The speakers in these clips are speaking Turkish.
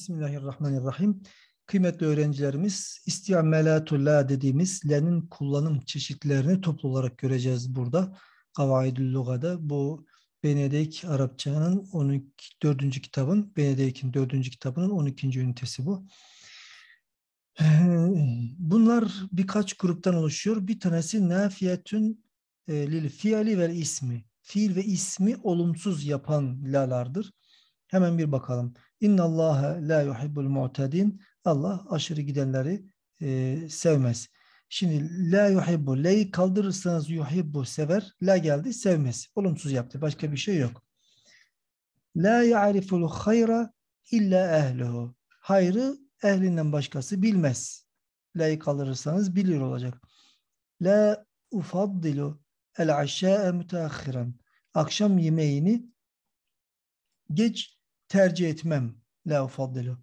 Bismillahirrahmanirrahim. Kıymetli öğrencilerimiz, istiamelatullah dediğimiz lenin kullanım çeşitlerini toplu olarak göreceğiz burada. Kavaidül Luga'da bu Benedik Arapçanın 12, 4. kitabın, Benedik'in 4. kitabının 12. ünitesi bu. Ee, bunlar birkaç gruptan oluşuyor. Bir tanesi nafiyetün e, lil fiali ve ismi. Fiil ve ismi olumsuz yapan lalardır. Hemen bir bakalım. İnna Allah la yuhibbul mu'tedin. Allah aşırı gidenleri e, sevmez. Şimdi la yuhibbu, le'yi kaldırırsanız yuhibbu sever, la geldi sevmez. Olumsuz yaptı, başka bir şey yok. La ya'riful hayra illa ehluhu. Hayrı ehlinden başkası bilmez. La'yı kaldırırsanız bilir olacak. La ufaddilu el aşşâ'e müteahhiren. Akşam yemeğini geç tercih etmem. La ufaddelu.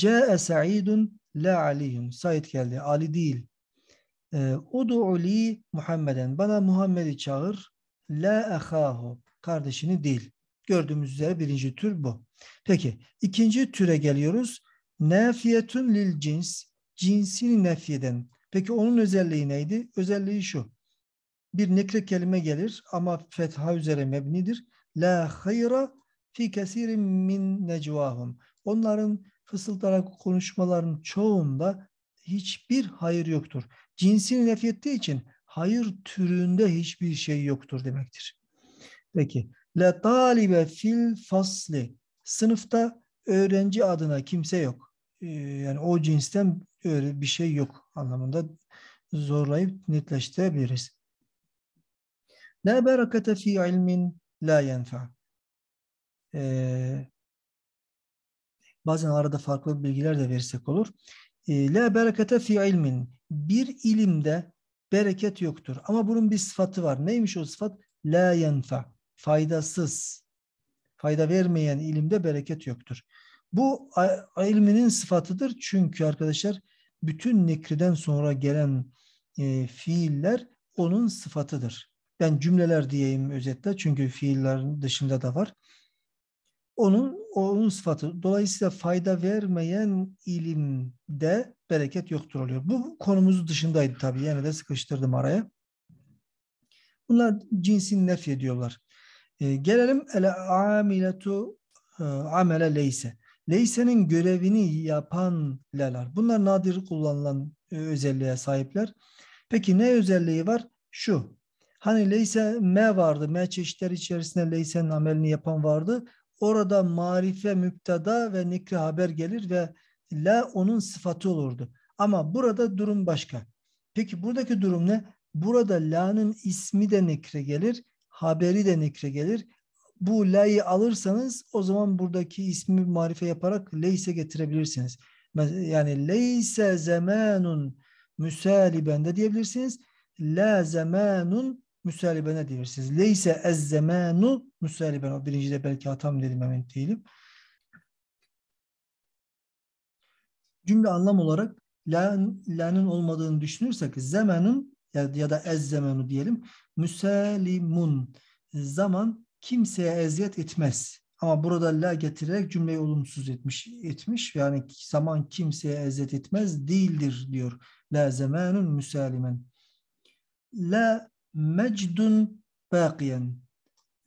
Câe Sa'idun la Aliyun. Said geldi. Ali değil. Ee, Udu'u li Muhammeden. Bana Muhammed'i çağır. La ahahu. Kardeşini değil. Gördüğümüz üzere birinci tür bu. Peki ikinci türe geliyoruz. Nafiyetun lil cins. Cinsini nefiyeden. Peki onun özelliği neydi? Özelliği şu. Bir nekre kelime gelir ama fetha üzere mebnidir. La hayra fi kesirin min necvahum. Onların fısıldarak konuşmaların çoğunda hiçbir hayır yoktur. Cinsini nefrettiği için hayır türünde hiçbir şey yoktur demektir. Peki. La talibe fil fasli. Sınıfta öğrenci adına kimse yok. Ee, yani o cinsten öyle bir şey yok anlamında zorlayıp netleştirebiliriz. La berekete fi ilmin la yenfa e, bazen arada farklı bilgiler de verirsek olur. La berekete fi ilmin. Bir ilimde bereket yoktur. Ama bunun bir sıfatı var. Neymiş o sıfat? La yenfa. Faydasız. Fayda vermeyen ilimde bereket yoktur. Bu ilminin sıfatıdır. Çünkü arkadaşlar bütün nekriden sonra gelen e, fiiller onun sıfatıdır. Ben cümleler diyeyim özetle. Çünkü fiillerin dışında da var onun onun sıfatı. Dolayısıyla fayda vermeyen ilimde bereket yoktur oluyor. Bu konumuz dışındaydı tabii. Yine de sıkıştırdım araya. Bunlar cinsin nef ediyorlar. E, gelelim ele amiletu e, amele leyse. Leysenin görevini yapan leler. Bunlar nadir kullanılan e, özelliğe sahipler. Peki ne özelliği var? Şu. Hani leyse me vardı. Me çeşitleri içerisinde leysenin amelini yapan vardı. Orada marife müptada ve nikri haber gelir ve la onun sıfatı olurdu. Ama burada durum başka. Peki buradaki durum ne? Burada la'nın ismi de nekre gelir, haberi de nekre gelir. Bu la'yı alırsanız o zaman buradaki ismi marife yaparak leyse getirebilirsiniz. Yani leyse zamanun müsaliben de diyebilirsiniz. La zamanun müselibene diyversiniz. Leyse ez zamanu müseliben. O birincide belki hatam dedim emin değilim. Cümle anlam olarak la'nın olmadığını düşünürsek zamanın ya, ya da ez zemanu diyelim. müsalimun Zaman kimseye eziyet etmez. Ama burada la getirerek cümleyi olumsuz etmiş. etmiş. Yani zaman kimseye eziyet etmez değildir diyor. La zamanun müsalimen. La mecdun bakiyen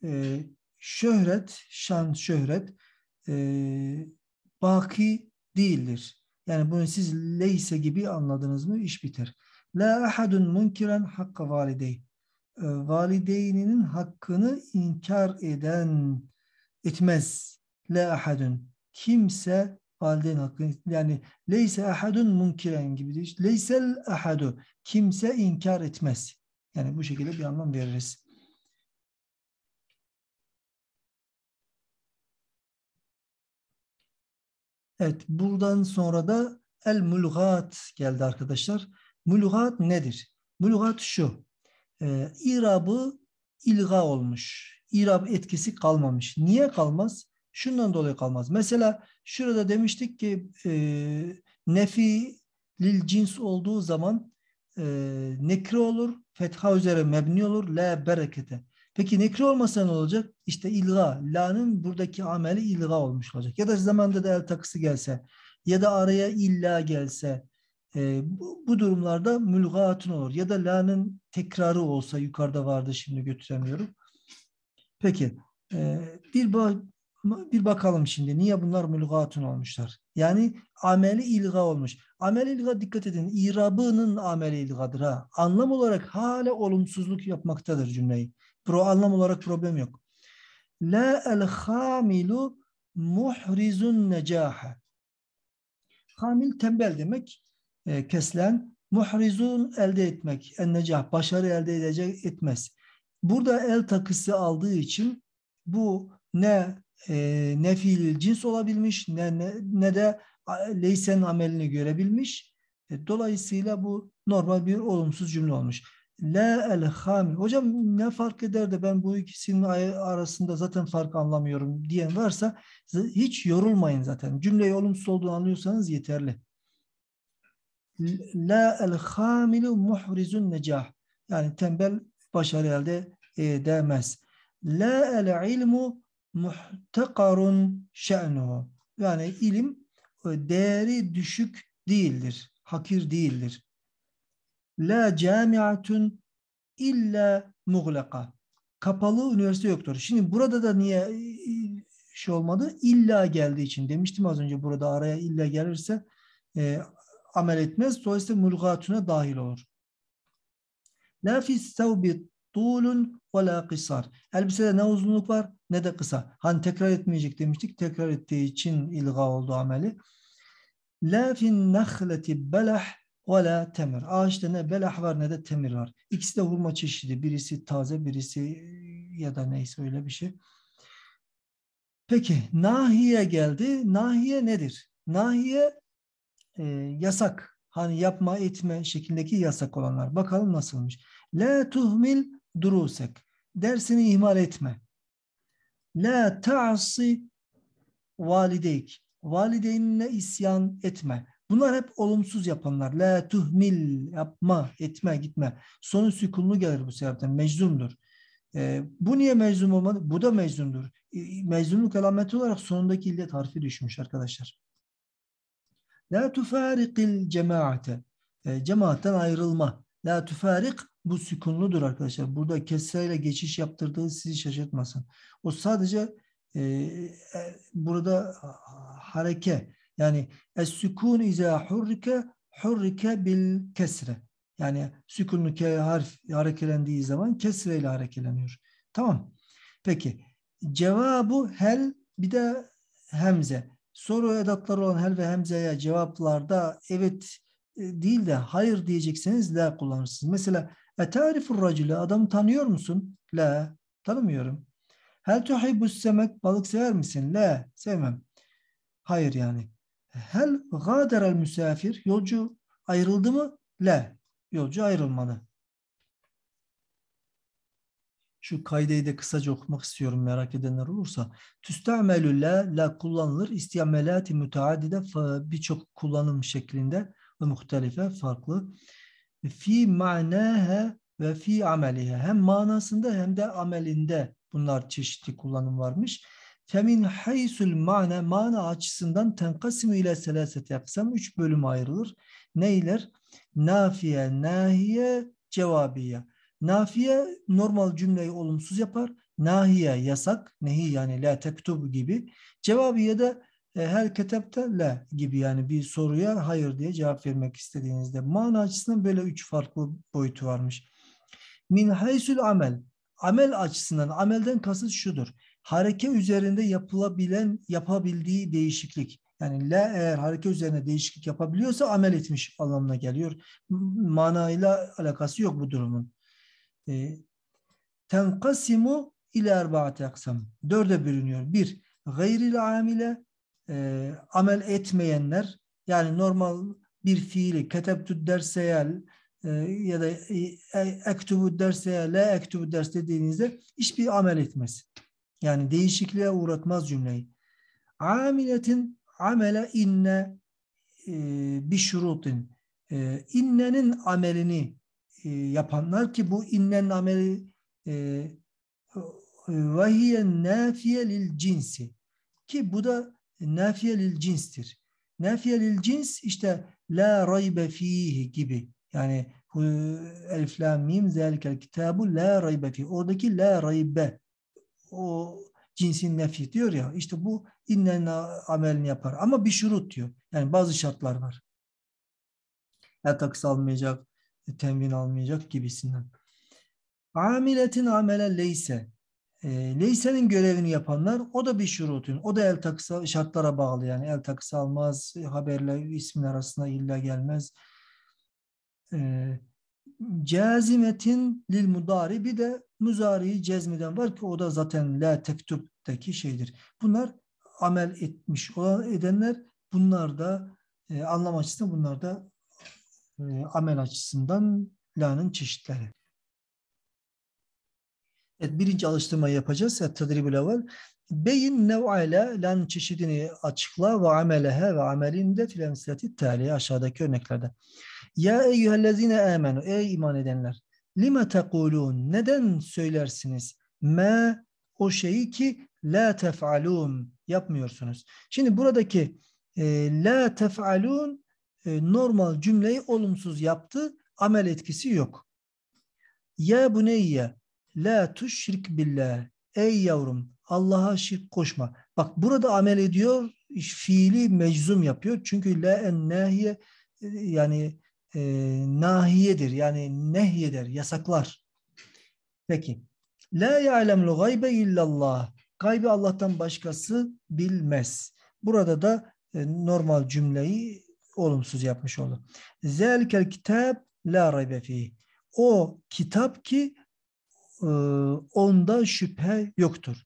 e, şöhret, şan, şöhret e, baki değildir. Yani bunu siz leyse gibi anladınız mı İş biter. La ahadun munkiren hakkı validey. E, valideyninin hakkını inkar eden etmez. La ahadun. Kimse valideyn hakkını yani leyse ahadun munkiren gibi değil. Leysel ahadu. Kimse inkar etmez. Yani bu şekilde bir anlam veririz. Evet, buradan sonra da el mulgat geldi arkadaşlar. Mulgat nedir? Mulgat şu. E, irabı ilga olmuş. İrab etkisi kalmamış. Niye kalmaz? Şundan dolayı kalmaz. Mesela şurada demiştik ki e, nefi lil cins olduğu zaman e, nekre olur, fetha üzere mebni olur, la berekete. Peki nekre olmasa ne olacak? İşte ilga, la'nın buradaki ameli ilga olmuş olacak. Ya da zamanda da el takısı gelse ya da araya illa gelse e, bu, bu durumlarda mülgatun olur. Ya da la'nın tekrarı olsa yukarıda vardı şimdi götüremiyorum. Peki e, bir bir bakalım şimdi niye bunlar mulgatun olmuşlar? Yani ameli ilga olmuş. Ameli ilga dikkat edin irabının ameli ilgadır ha. Anlam olarak hale olumsuzluk yapmaktadır cümleyi. Pro anlam olarak problem yok. La el hamilu muhrizun necaha. Hamil tembel demek. E, kesilen muhrizun elde etmek. En necah başarı elde edecek etmez. Burada el takısı aldığı için bu ne e, ne fiil cins olabilmiş ne, ne, ne de leysen amelini görebilmiş. E, dolayısıyla bu normal bir olumsuz cümle olmuş. La el hamil. Hocam ne fark eder de ben bu ikisinin arasında zaten fark anlamıyorum diyen varsa hiç yorulmayın zaten. Cümleyi olumsuz olduğunu anlıyorsanız yeterli. La el hamilu muhrizun necah. Yani tembel başarı elde edemez. La el ilmu muhtekarun şe'nuhu. Yani ilim e, değeri düşük değildir, hakir değildir. La camiatun illa muglaka. Kapalı üniversite yoktur. Şimdi burada da niye e, e, şey olmadı? İlla geldiği için demiştim az önce burada araya illa gelirse e, amel etmez. Dolayısıyla mulgatuna dahil olur. La fis sevbi tulun ve la kısar. Elbisede ne uzunluk var ne de kısa. Hani tekrar etmeyecek demiştik. Tekrar ettiği için ilga oldu ameli. La fin nahleti belah ve la temir. Ağaçta ne belah var ne de temir var. İkisi de hurma çeşidi. Birisi taze birisi e, ya da neyse öyle bir şey. Peki nahiye geldi. Nahiye nedir? Nahiye e, yasak. Hani yapma etme şeklindeki yasak olanlar. Bakalım nasılmış. La tuhmil durusek. Dersini ihmal etme. La ta'si valideyk. Valideynine isyan etme. Bunlar hep olumsuz yapanlar. La tuhmil yapma, etme, gitme. Sonu sükunlu gelir bu sebepten. Meczumdur. E, ee, bu niye meczum olmadı? Bu da meczumdur. E, ee, meczumluk alameti olarak sonundaki illet harfi düşmüş arkadaşlar. La tufarikil cemaate. E, cemaatten ayrılma. La tufarik bu sükunludur arkadaşlar. Burada kesrayla geçiş yaptırdığı sizi şaşırtmasın. O sadece e, e burada hareke yani es sükun izâ hurrike hurrike bil kesre. Yani sükunlu ke harf harekelendiği zaman kesreyle harekeleniyor. Tamam. Peki cevabı hel bir de hemze. Soru edatları olan hel ve hemzeye cevaplarda evet e, değil de hayır diyecekseniz la kullanırsınız. Mesela e tarifur racile adam tanıyor musun? La tanımıyorum. Hel tuhibbus semek balık sever misin? La sevmem. Hayır yani. Hel gaderel misafir yolcu ayrıldı mı? La yolcu ayrılmadı. Şu kaydeyi de kısaca okumak istiyorum merak edenler olursa. Tüstamelü la, la kullanılır. İstiamelati müteadide birçok kullanım şeklinde ve muhtelife farklı fi manaha ve fi ameliha. Hem manasında hem de amelinde bunlar çeşitli kullanım varmış. Femin haysul mana mana açısından tenkasimu ile selaset yapsam üç bölüm ayrılır. Neyler? Nafiye, nahiye, cevabiye. Nafiye normal cümleyi olumsuz yapar. Nahiye yasak, nehi yani la tektub gibi. Cevabiye de e, her ketepte le gibi yani bir soruya hayır diye cevap vermek istediğinizde. Mana açısından böyle üç farklı boyutu varmış. Min haysül amel. Amel açısından, amelden kasıt şudur. Hareke üzerinde yapılabilen, yapabildiği değişiklik. Yani le eğer hareke üzerine değişiklik yapabiliyorsa amel etmiş anlamına geliyor. Manayla alakası yok bu durumun. E, tenkasimu ile erbaate aksam. Dörde bürünüyor. Bir, gayril amile e, amel etmeyenler yani normal bir fiili ketebtü derseyel e, ya da e, ektubu derseyel le ektubu ders dediğinizde hiçbir amel etmez. Yani değişikliğe uğratmaz cümleyi. Amiletin amele inne e, bir şurutin. E, innenin amelini e, yapanlar ki bu innenin ameli e, e vahiye nafiye lil cinsi ki bu da e, nafiye lil cinstir. Nafiye lil cins işte la raybe fihi gibi. Yani elif la mim zelikel kitabu la raybe fihi. Oradaki la raybe o cinsin nefi diyor ya işte bu innen amelini yapar ama bir şurut diyor. Yani bazı şartlar var. Ya takıs almayacak, e, tenvin almayacak gibisinden. Amiletin amele leyse e, ee, Leyse'nin görevini yapanlar o da bir şurutun. O da el takısı şartlara bağlı yani el takısı almaz, haberle ismin arasına illa gelmez. E, ee, cazimetin lil mudari bir de müzari cezmiden var ki o da zaten la tektub'daki şeydir. Bunlar amel etmiş olan edenler bunlar da e, anlam açısından bunlar da e, amel açısından la'nın çeşitleri. Evet, birinci alıştırmayı yapacağız. ya Tadribül evvel. Beyin nev'ayla lan çeşidini açıkla ve amelehe ve amelinde filemsilati taliye aşağıdaki örneklerde. Ya eyyühellezine amenu ey iman edenler lime tekulun neden söylersiniz me o şeyi ki la tef'alun yapmıyorsunuz. Şimdi buradaki e, la tef'alun e, normal cümleyi olumsuz yaptı amel etkisi yok. Ya bu buneyye La tuş şirk billah. Ey yavrum Allah'a şirk koşma. Bak burada amel ediyor, fiili meczum yapıyor. Çünkü la en nahiye yani e, nahiyedir. Yani nehyeder, yasaklar. Peki. La ya'lemul gaybe illallah. Gaybı Allah'tan başkası bilmez. Burada da e, normal cümleyi olumsuz yapmış oldu. Zelkel kitab la raybe fihi. O kitap ki ee, onda şüphe yoktur.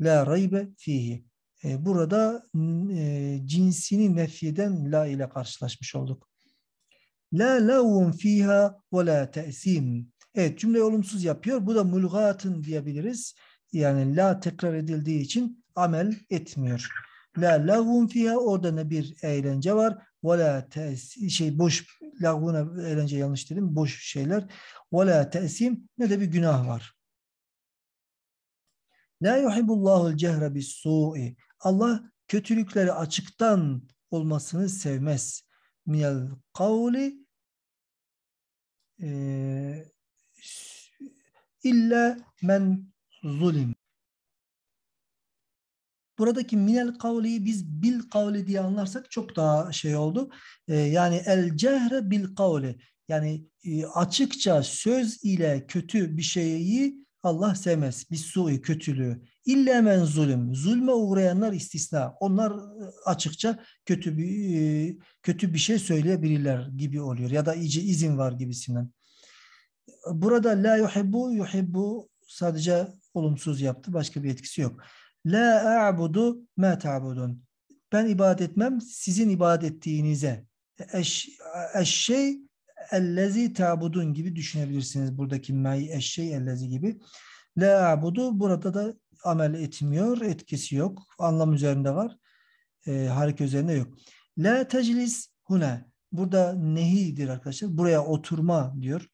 La raybe fihi. Ee, burada e, cinsini nefyeden la ile karşılaşmış olduk. La lavun fiha ve la te'sim. Evet cümle olumsuz yapıyor. Bu da mulgatın diyebiliriz. Yani la tekrar edildiği için amel etmiyor. La lavun fiha orada ne bir eğlence var. Ve la şey boş lagvuna eğlence yanlış dedim. Boş şeyler. Ve la te'sim ne de bir günah var. La yuhibbullahul cehre bis su'i. Allah kötülükleri açıktan olmasını sevmez. Minel kavli illa men zulim. Buradaki minel kavliyi biz bil kavli diye anlarsak çok daha şey oldu. E, yani el cehre bil kavli. Yani e, açıkça söz ile kötü bir şeyi Allah sevmez. Biz suyu, kötülüğü. İlle men zulüm. Zulme uğrayanlar istisna. Onlar e, açıkça kötü bir e, kötü bir şey söyleyebilirler gibi oluyor. Ya da iyice izin var gibisinden. Burada la yuhibbu yuhibbu sadece olumsuz yaptı. Başka bir etkisi yok. La a'budu ma ta'budun. Ben ibadet etmem sizin ibadet ettiğinize. Eş, eşşey ellezi ta'budun gibi düşünebilirsiniz buradaki may eşşey ellezi gibi. La a'budu burada da amel etmiyor, etkisi yok. Anlam üzerinde var. E, harika üzerinde yok. La teclis hune. Burada nehidir arkadaşlar. Buraya oturma diyor.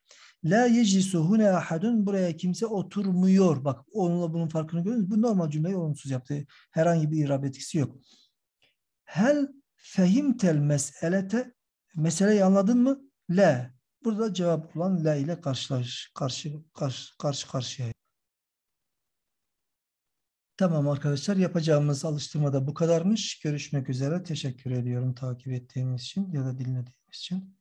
La yeclisu hune ahadun buraya kimse oturmuyor. Bak onunla bunun farkını gördünüz. Bu normal cümleyi olumsuz yaptı. Herhangi bir irab etkisi yok. Hel fehimtel meselete meseleyi anladın mı? La. Burada cevap olan la ile karşılaş, karşı, karşı, karşı karşıya. Tamam arkadaşlar yapacağımız alıştırmada bu kadarmış. Görüşmek üzere. Teşekkür ediyorum takip ettiğiniz için ya da dinlediğiniz için.